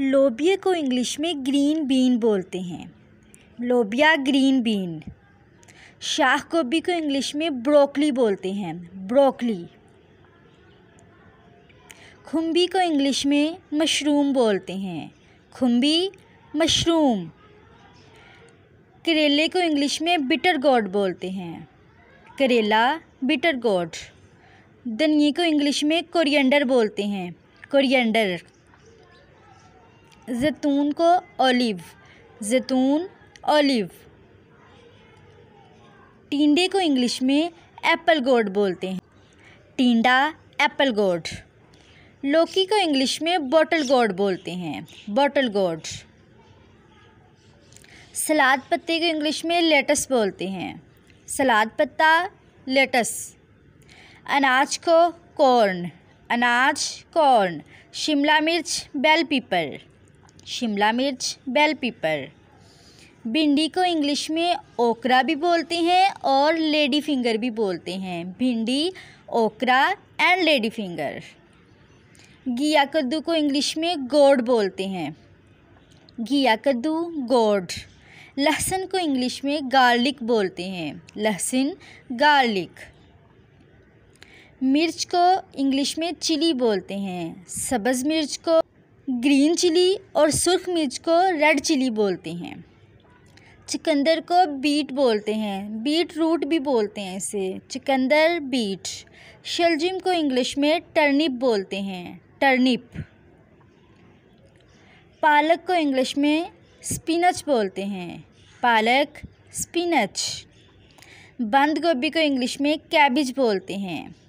लोबिया को इंग्लिश में ग्रीन बीन बोलते हैं लोबिया ग्रीन बीन शाह गोभी को इंग्लिश में ब्रोकली बोलते हैं ब्रोकली खुम्बी को इंग्लिश में मशरूम बोलते हैं खुम्बी मशरूम करेले को इंग्लिश में बिटर गोड बोलते हैं करेला बिटर गोड धनिए को इंग्लिश में कोरिएंडर बोलते हैं कोरिएंडर ज़ैतून को ओलिव ज़ैतून ओलिव टिंडे को इंग्लिश में एप्पल गोड बोलते हैं टिंडा एप्पल गोड लौकी को इंग्लिश में बॉटल गोड बोलते हैं बॉटल गोड सलाद पत्ते को इंग्लिश में लेटस बोलते हैं सलाद पत्ता लेटस अनाज को कॉर्न अनाज कॉर्न शिमला मिर्च बेल पीपर शिमला मिर्च बेल पीपर भिंडी को इंग्लिश में ओकरा भी बोलते हैं और लेडी फिंगर भी बोलते हैं भिंडी ओकरा एंड लेडी फिंगर घिया कद्दू को इंग्लिश में गोड बोलते हैं घिया कद्दू गोड लहसुन को इंग्लिश में गार्लिक बोलते हैं लहसुन गार्लिक मिर्च को इंग्लिश में चिली बोलते हैं सब्ज़ मिर्च को ग्रीन चिली और सुर्ख मिर्च को रेड चिली बोलते हैं चिकंदर को बीट बोलते हैं बीट रूट भी बोलते हैं इसे चिकंदर बीट शलजिम को इंग्लिश में टर्निप बोलते हैं टर्निप पालक को इंग्लिश में स्पिनच बोलते हैं पालक स्पिनच बंद गोभी को इंग्लिश में कैबिज बोलते हैं